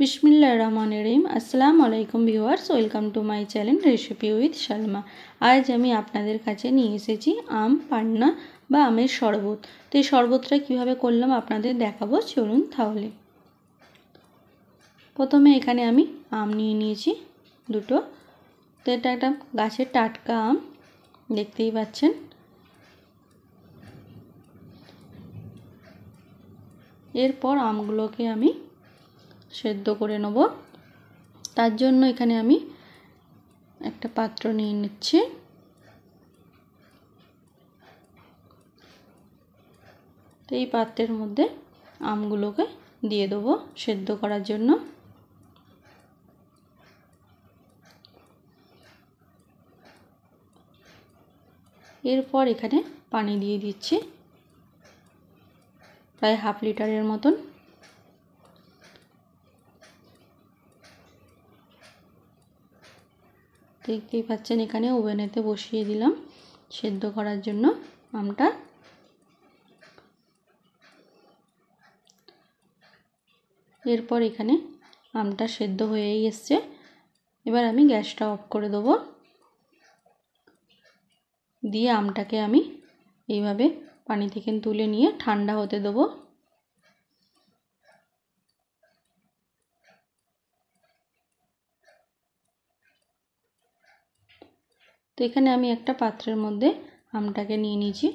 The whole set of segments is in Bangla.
বিসমিল্লা রহমান রহিম আসসালাম আলাইকুম viewers welcome to my channel recipe with Salma আজ আমি আপনাদের কাছে নিয়ে এসেছি আম পান্না বা আমের শরবত তো এই শরবতটা কীভাবে করলাম আপনাদের দেখাবো চলুন তাহলে প্রথমে এখানে আমি আম নিয়ে নিয়েছি দুটো তো এটা একটা গাছের টাটকা আম দেখতেই পাচ্ছেন এরপর আমগুলোকে আমি সেদ্ধ করে নেব তার জন্য এখানে আমি একটা পাত্র নিয়ে নিচ্ছি তো এই পাত্রের মধ্যে আমগুলোকে দিয়ে দেবো সেদ্ধ করার জন্য এরপর এখানে পানি দিয়ে দিচ্ছি প্রায় হাফ লিটারের মতন দেখতেই পাচ্ছেন এখানে ওভেনেতে বসিয়ে দিলাম সেদ্ধ করার জন্য আমটা এরপর এখানে আমটা সেদ্ধ হয়েই এসছে এবার আমি গ্যাসটা অফ করে দেব দিয়ে আমটাকে আমি এইভাবে পানি থেকে তুলে নিয়ে ঠান্ডা হতে দেবো এখানে আমি একটা পাত্রের মধ্যে আমটাকে নিয়ে নিয়েছি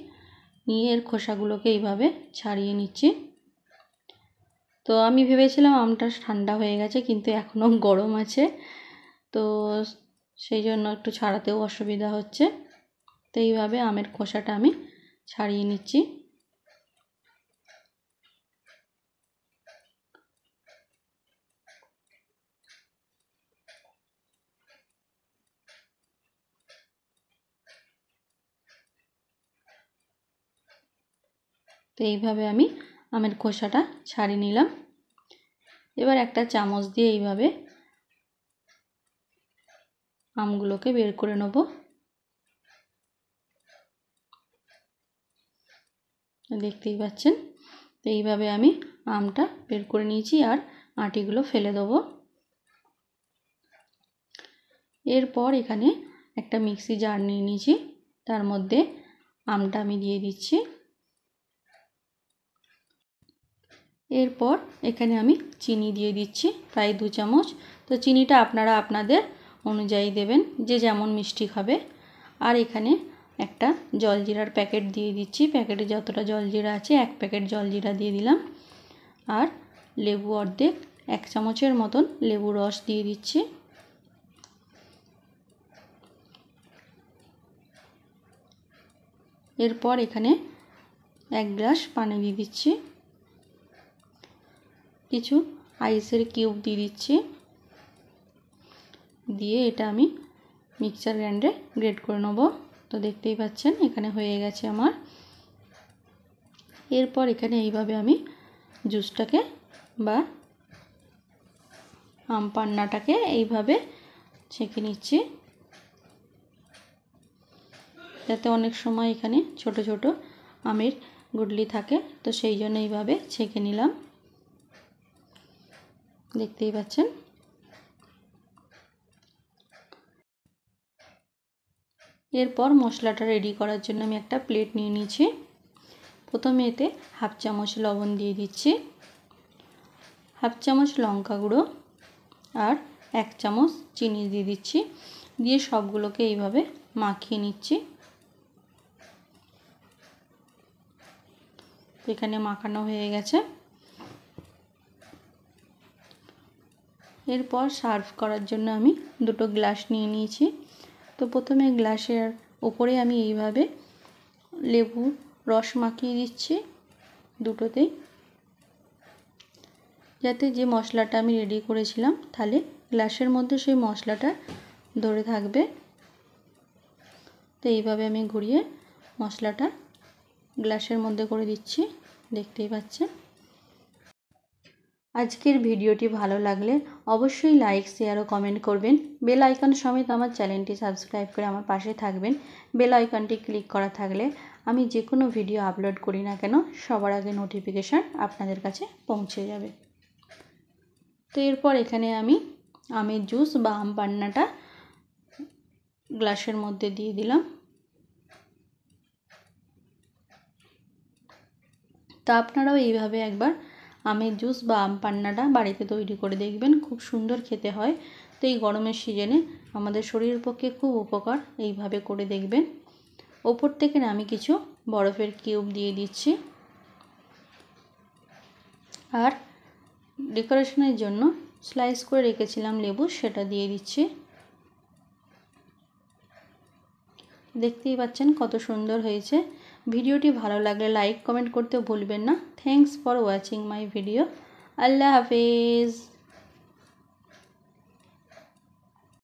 নিয়ে এর খোসাগুলোকে এইভাবে ছাড়িয়ে নিচ্ছি তো আমি ভেবেছিলাম আমটা ঠান্ডা হয়ে গেছে কিন্তু এখনও গরম আছে তো সেই জন্য একটু ছাড়াতেও অসুবিধা হচ্ছে তো এইভাবে আমের খোসাটা আমি ছাড়িয়ে নিচ্ছি তো এইভাবে আমি আমের খোসাটা ছাড়িয়ে নিলাম এবার একটা চামচ দিয়ে এইভাবে আমগুলোকে বের করে নেব দেখতেই পাচ্ছেন তো এইভাবে আমি আমটা বের করে নিয়েছি আর আটিগুলো ফেলে দেব এরপর এখানে একটা মিক্সি জার নিয়ে নিয়েছি তার মধ্যে আমটা আমি দিয়ে দিচ্ছি এরপর এখানে আমি চিনি দিয়ে দিচ্ছি প্রায় দু চামচ তো চিনিটা আপনারা আপনাদের অনুযায়ী দেবেন যে যেমন মিষ্টি খাবে আর এখানে একটা জলজিরার প্যাকেট দিয়ে দিচ্ছি প্যাকেটে যতটা জলজিরা আছে এক প্যাকেট জলজিরা দিয়ে দিলাম আর লেবু অর্ধেক এক চামচের মতন লেবু রস দিয়ে দিচ্ছি এরপর এখানে এক গ্লাস পানি দিয়ে দিচ্ছি কিছু আইসের কিউব দিয়ে দিচ্ছি দিয়ে এটা আমি মিক্সার গ্রাইন্ডারে গ্রেড করে নেব তো দেখতেই পাচ্ছেন এখানে হয়ে গেছে আমার এরপর এখানে এইভাবে আমি জুসটাকে বা আম পান্নাটাকে এইভাবে ছেঁকে নিচ্ছি যাতে অনেক সময় এখানে ছোট ছোট আমের গুডলি থাকে তো সেই জন্য এইভাবে ছেঁকে নিলাম দেখতেই পাচ্ছেন এরপর মশলাটা রেডি করার জন্য আমি একটা প্লেট নিয়ে নিয়েছি প্রথমে এতে হাফ চামচ লবণ দিয়ে দিচ্ছি হাফ চামচ লঙ্কা গুঁড়ো আর এক চামচ চিনি দিয়ে দিচ্ছি দিয়ে সবগুলোকে এইভাবে মাখিয়ে নিচ্ছি এখানে মাখানো হয়ে গেছে এরপর সার্ভ করার জন্য আমি দুটো গ্লাস নিয়ে নিয়েছি তো প্রথমে গ্লাসের ওপরে আমি এইভাবে লেবু রস মাখিয়ে দিচ্ছি দুটোতেই যাতে যে মশলাটা আমি রেডি করেছিলাম তাহলে গ্লাসের মধ্যে সেই মশলাটা ধরে থাকবে তো এইভাবে আমি ঘুরিয়ে মশলাটা গ্লাসের মধ্যে করে দিচ্ছি দেখতেই পাচ্ছেন আজকের ভিডিওটি ভালো লাগলে অবশ্যই লাইক শেয়ার ও কমেন্ট করবেন বেল আইকন সমেত আমার চ্যানেলটি সাবস্ক্রাইব করে আমার পাশে থাকবেন বেল আইকনটি ক্লিক করা থাকলে আমি যে কোনো ভিডিও আপলোড করি না কেন সবার আগে নোটিফিকেশান আপনাদের কাছে পৌঁছে যাবে তো এরপর এখানে আমি আমের জুস বা আম পান্নাটা গ্লাসের মধ্যে দিয়ে দিলাম তা আপনারাও এইভাবে একবার আমের জুস বা আম পান্নাটা বাড়িতে তৈরি করে দেখবেন খুব সুন্দর খেতে হয় তো এই গরমের সিজনে আমাদের শরীরের পক্ষে খুব উপকার এইভাবে করে দেখবেন ওপর থেকে আমি কিছু বরফের কিউব দিয়ে দিচ্ছি আর ডেকোরেশনের জন্য স্লাইস করে রেখেছিলাম লেবু সেটা দিয়ে দিচ্ছি দেখতেই পাচ্ছেন কত সুন্দর হয়েছে ভিডিওটি ভালো লাগলে লাইক কমেন্ট করতে ভুলবেন না thanks for watching my video আল্লাহ হাফিজ